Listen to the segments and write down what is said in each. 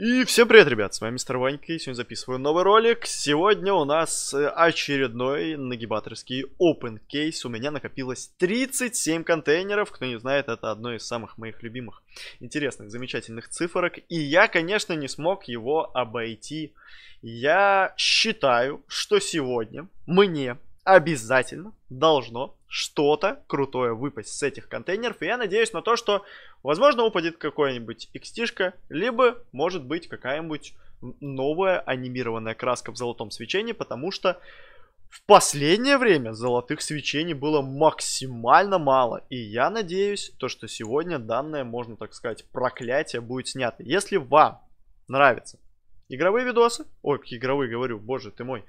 И всем привет, ребят, с вами Мистер Ванька, и сегодня записываю новый ролик. Сегодня у нас э, очередной нагибаторский open case. У меня накопилось 37 контейнеров, кто не знает, это одно из самых моих любимых, интересных, замечательных цифрок. И я, конечно, не смог его обойти. Я считаю, что сегодня мне обязательно должно что-то крутое выпасть с этих контейнеров. И я надеюсь на то, что, возможно, упадет какая нибудь экстишка, либо, может быть, какая-нибудь новая анимированная краска в золотом свечении, потому что в последнее время золотых свечений было максимально мало. И я надеюсь, то, что сегодня данное, можно так сказать, проклятие будет снято. Если вам нравится Игровые видосы, ой, какие игровые говорю, боже ты мой.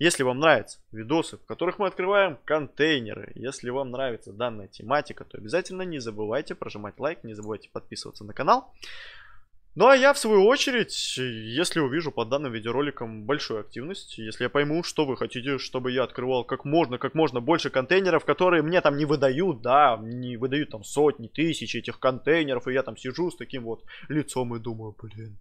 Если вам нравятся видосы, в которых мы открываем контейнеры, если вам нравится данная тематика, то обязательно не забывайте прожимать лайк, не забывайте подписываться на канал. Ну а я, в свою очередь, если увижу под данным видеороликом большую активность, если я пойму, что вы хотите, чтобы я открывал как можно, как можно больше контейнеров, которые мне там не выдают, да, не выдают там сотни, тысячи этих контейнеров, и я там сижу с таким вот лицом и думаю, блин,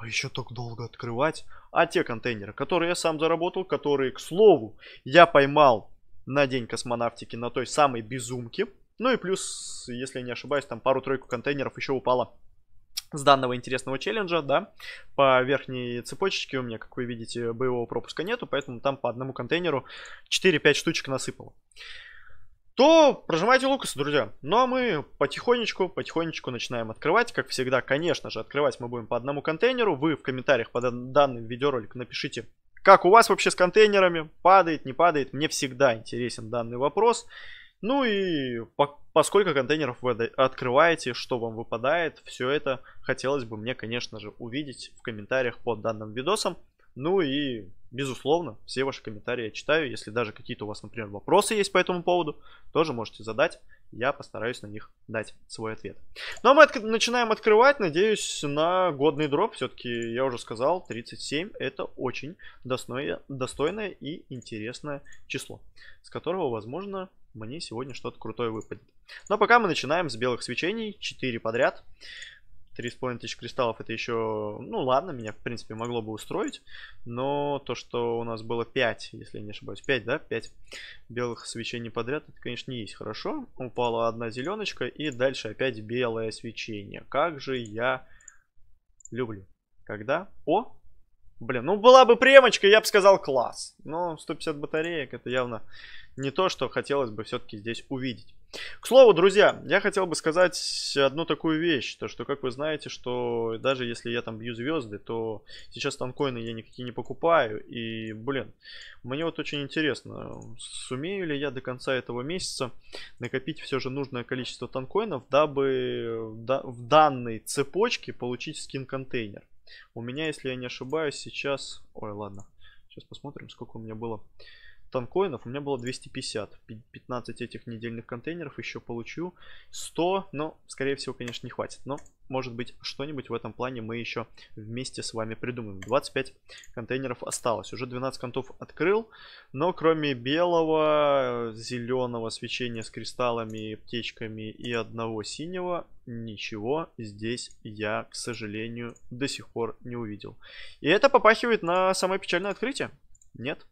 а еще так долго открывать. А те контейнеры, которые я сам заработал, которые, к слову, я поймал на день космонавтики на той самой безумке. Ну и плюс, если я не ошибаюсь, там пару-тройку контейнеров еще упало с данного интересного челленджа, да. По верхней цепочке у меня, как вы видите, боевого пропуска нету, поэтому там по одному контейнеру 4-5 штучек насыпало то прожимайте Лукаса, друзья. Ну а мы потихонечку, потихонечку начинаем открывать. Как всегда, конечно же, открывать мы будем по одному контейнеру. Вы в комментариях под данным видеоролик напишите, как у вас вообще с контейнерами, падает, не падает. Мне всегда интересен данный вопрос. Ну и по, по сколько контейнеров вы открываете, что вам выпадает, все это хотелось бы мне, конечно же, увидеть в комментариях под данным видосом. Ну и, безусловно, все ваши комментарии я читаю. Если даже какие-то у вас, например, вопросы есть по этому поводу, тоже можете задать. Я постараюсь на них дать свой ответ. Ну а мы от- начинаем открывать, надеюсь, на годный дроп. Все-таки, я уже сказал, 37 это очень достойное, достойное и интересное число, с которого, возможно, мне сегодня что-то крутое выпадет. Но ну, а пока мы начинаем с белых свечений, 4 подряд. Три с половиной тысяч кристаллов это еще, ну ладно, меня в принципе могло бы устроить, но то, что у нас было 5, если я не ошибаюсь, 5, да, 5 белых свечений подряд, это, конечно, не есть хорошо. Упала одна зеленочка и дальше опять белое свечение. Как же я люблю. Когда? О, Блин, ну была бы премочка, я бы сказал класс. Но 150 батареек это явно не то, что хотелось бы все-таки здесь увидеть. К слову, друзья, я хотел бы сказать одну такую вещь, то что, как вы знаете, что даже если я там бью звезды, то сейчас танкоины я никакие не покупаю, и, блин, мне вот очень интересно, сумею ли я до конца этого месяца накопить все же нужное количество танкоинов, дабы в данной цепочке получить скин-контейнер. У меня, если я не ошибаюсь, сейчас... Ой, ладно. Сейчас посмотрим, сколько у меня было танкоинов, у меня было 250. 15 этих недельных контейнеров еще получу. 100, но, скорее всего, конечно, не хватит. Но, может быть, что-нибудь в этом плане мы еще вместе с вами придумаем. 25 контейнеров осталось. Уже 12 контов открыл, но кроме белого, зеленого свечения с кристаллами, птичками и одного синего, ничего здесь я, к сожалению, до сих пор не увидел. И это попахивает на самое печальное открытие. Нет?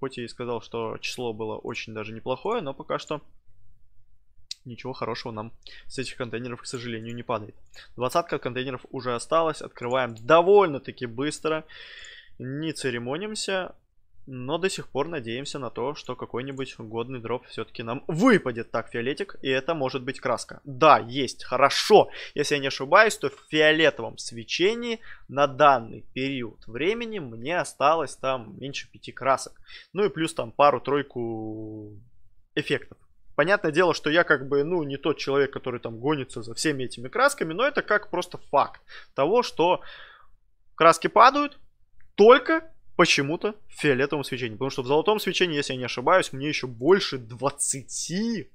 Хоть я и сказал, что число было очень даже неплохое, но пока что ничего хорошего нам с этих контейнеров, к сожалению, не падает. Двадцатка контейнеров уже осталась, Открываем довольно-таки быстро. Не церемонимся. Но до сих пор надеемся на то, что какой-нибудь годный дроп все-таки нам выпадет. Так, фиолетик, и это может быть краска. Да, есть, хорошо. Если я не ошибаюсь, то в фиолетовом свечении на данный период времени мне осталось там меньше пяти красок. Ну и плюс там пару-тройку эффектов. Понятное дело, что я как бы, ну, не тот человек, который там гонится за всеми этими красками, но это как просто факт того, что краски падают только почему-то в фиолетовом свечении. Потому что в золотом свечении, если я не ошибаюсь, мне еще больше 20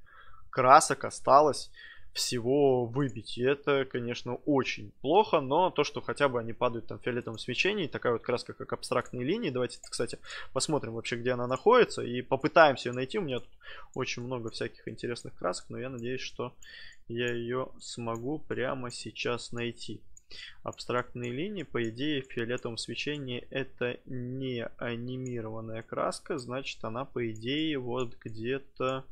красок осталось всего выбить. И это, конечно, очень плохо, но то, что хотя бы они падают там в фиолетовом свечении, такая вот краска, как абстрактные линии. Давайте, кстати, посмотрим вообще, где она находится и попытаемся ее найти. У меня тут очень много всяких интересных красок, но я надеюсь, что я ее смогу прямо сейчас найти. Абстрактные линии, по идее, в фиолетовом свечении это не анимированная краска, значит она, по идее, вот где-то,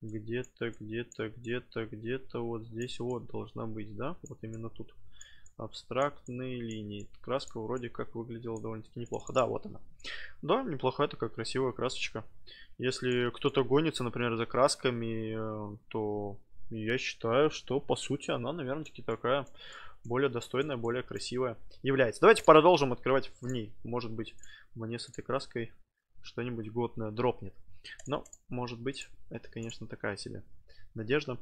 где-то, где-то, где-то, где-то вот здесь вот должна быть, да? Вот именно тут. Абстрактные линии. Краска вроде как выглядела довольно-таки неплохо. Да, вот она. Да, неплохая такая красивая красочка. Если кто-то гонится, например, за красками, э, то я считаю, что по сути она, наверное, таки такая более достойная, более красивая является. Давайте продолжим открывать в ней. Может быть, мне с этой краской что-нибудь годное дропнет. Но, может быть, это, конечно, такая себе надежда.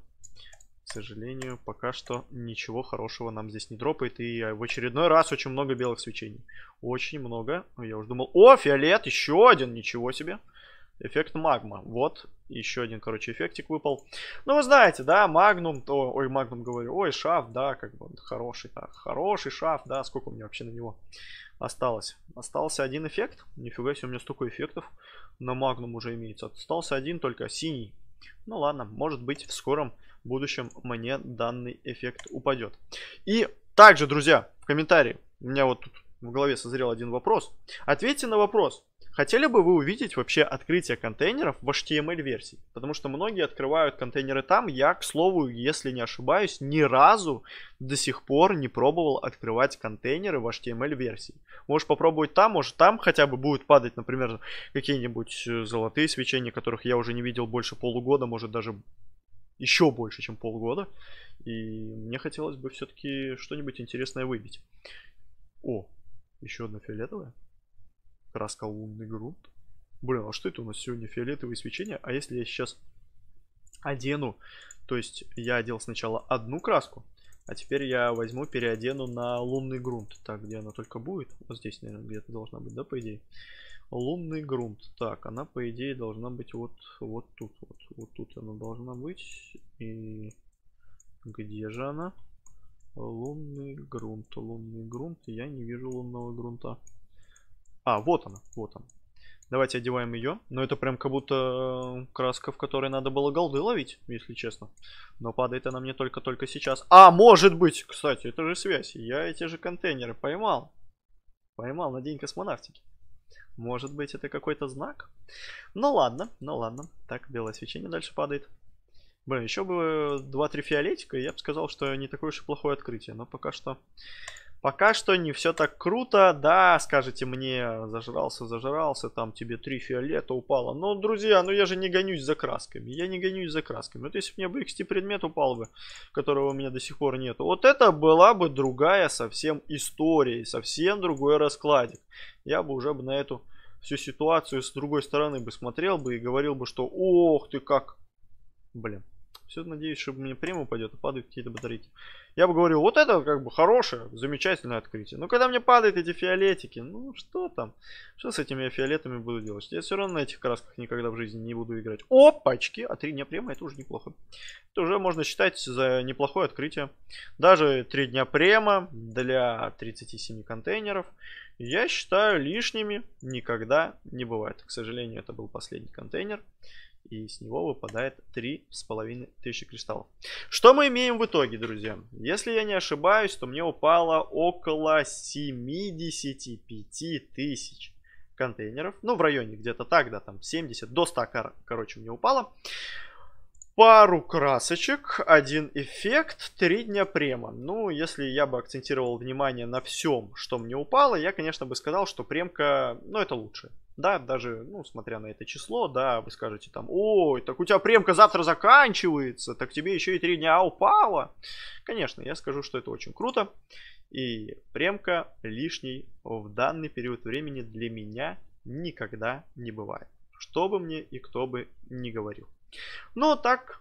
К сожалению, пока что ничего хорошего нам здесь не дропает. И а, в очередной раз очень много белых свечений. Очень много. Я уже думал, о, фиолет, еще один, ничего себе. Эффект магма. Вот еще один, короче, эффектик выпал. Ну, вы знаете, да, Магнум, то... Ой, Магнум говорю, ой, шаф, да, как бы хороший, так, хороший шаф, да, сколько у меня вообще на него осталось? Остался один эффект. Нифига себе, у меня столько эффектов на Магнум уже имеется. Остался один только синий. Ну ладно, может быть в скором будущем мне данный эффект упадет. И также, друзья, в комментарии, у меня вот тут в голове созрел один вопрос. Ответьте на вопрос, Хотели бы вы увидеть вообще открытие контейнеров в HTML-версии? Потому что многие открывают контейнеры там. Я, к слову, если не ошибаюсь, ни разу до сих пор не пробовал открывать контейнеры в HTML-версии. Можешь попробовать там, может там хотя бы будут падать, например, какие-нибудь э, золотые свечения, которых я уже не видел больше полугода, может даже еще больше, чем полгода. И мне хотелось бы все-таки что-нибудь интересное выбить. О, еще одна фиолетовая. Краска лунный грунт. Блин, а что это у нас сегодня фиолетовые свечения? А если я сейчас одену, то есть я одел сначала одну краску, а теперь я возьму, переодену на лунный грунт. Так, где она только будет? Вот здесь, наверное, где-то должна быть, да, по идее? Лунный грунт. Так, она, по идее, должна быть вот, вот тут. Вот, вот тут она должна быть. И где же она? Лунный грунт. Лунный грунт. Я не вижу лунного грунта. А, вот она, вот она. Давайте одеваем ее. Но это прям как будто э, краска, в которой надо было голды ловить, если честно. Но падает она мне только-только сейчас. А, может быть, кстати, это же связь. Я эти же контейнеры поймал. Поймал на день космонавтики. Может быть, это какой-то знак? Ну ладно, ну ладно. Так, белое свечение дальше падает. Блин, еще бы 2-3 э, фиолетика, и я бы сказал, что не такое уж и плохое открытие. Но пока что Пока что не все так круто, да, скажете мне, зажрался, зажрался, там тебе три фиолета упало. Но, друзья, ну я же не гонюсь за красками, я не гонюсь за красками. Вот если бы мне бы XT предмет упал бы, которого у меня до сих пор нету, вот это была бы другая совсем история, совсем другой раскладик. Я бы уже бы на эту всю ситуацию с другой стороны бы смотрел бы и говорил бы, что ох ты как, блин. Все надеюсь, что мне прем упадет, а падают какие-то батарейки. Я бы говорил, вот это как бы хорошее, замечательное открытие. Но когда мне падают эти фиолетики, ну что там? Что с этими фиолетами буду делать? Я все равно на этих красках никогда в жизни не буду играть. Опачки! А три дня према, это уже неплохо. Это уже можно считать за неплохое открытие. Даже три дня према для 37 контейнеров я считаю лишними никогда не бывает. К сожалению, это был последний контейнер и с него выпадает 3,5 тысячи кристаллов. Что мы имеем в итоге, друзья? Если я не ошибаюсь, то мне упало около 75 тысяч контейнеров. Ну, в районе где-то так, да, там 70, до 100, короче, мне упало пару красочек, один эффект, три дня према. Ну, если я бы акцентировал внимание на всем, что мне упало, я, конечно, бы сказал, что премка, ну, это лучше. Да, даже, ну, смотря на это число, да, вы скажете там, ой, так у тебя премка завтра заканчивается, так тебе еще и три дня упало. Конечно, я скажу, что это очень круто. И премка лишней в данный период времени для меня никогда не бывает. Что бы мне и кто бы не говорил. Но так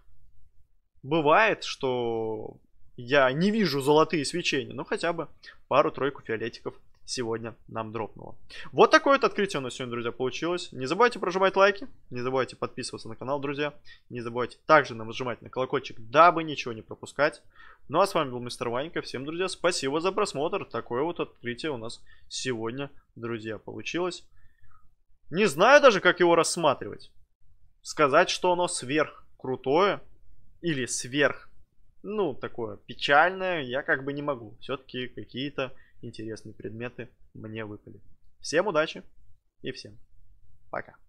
бывает, что я не вижу золотые свечения, но хотя бы пару-тройку фиолетиков сегодня нам дропнуло. Вот такое вот открытие у нас сегодня, друзья, получилось. Не забывайте прожимать лайки, не забывайте подписываться на канал, друзья. Не забывайте также нажимать на колокольчик, дабы ничего не пропускать. Ну а с вами был мистер Ванька. Всем, друзья, спасибо за просмотр. Такое вот открытие у нас сегодня, друзья, получилось. Не знаю даже, как его рассматривать сказать, что оно сверх крутое или сверх, ну, такое печальное, я как бы не могу. Все-таки какие-то интересные предметы мне выпали. Всем удачи и всем пока.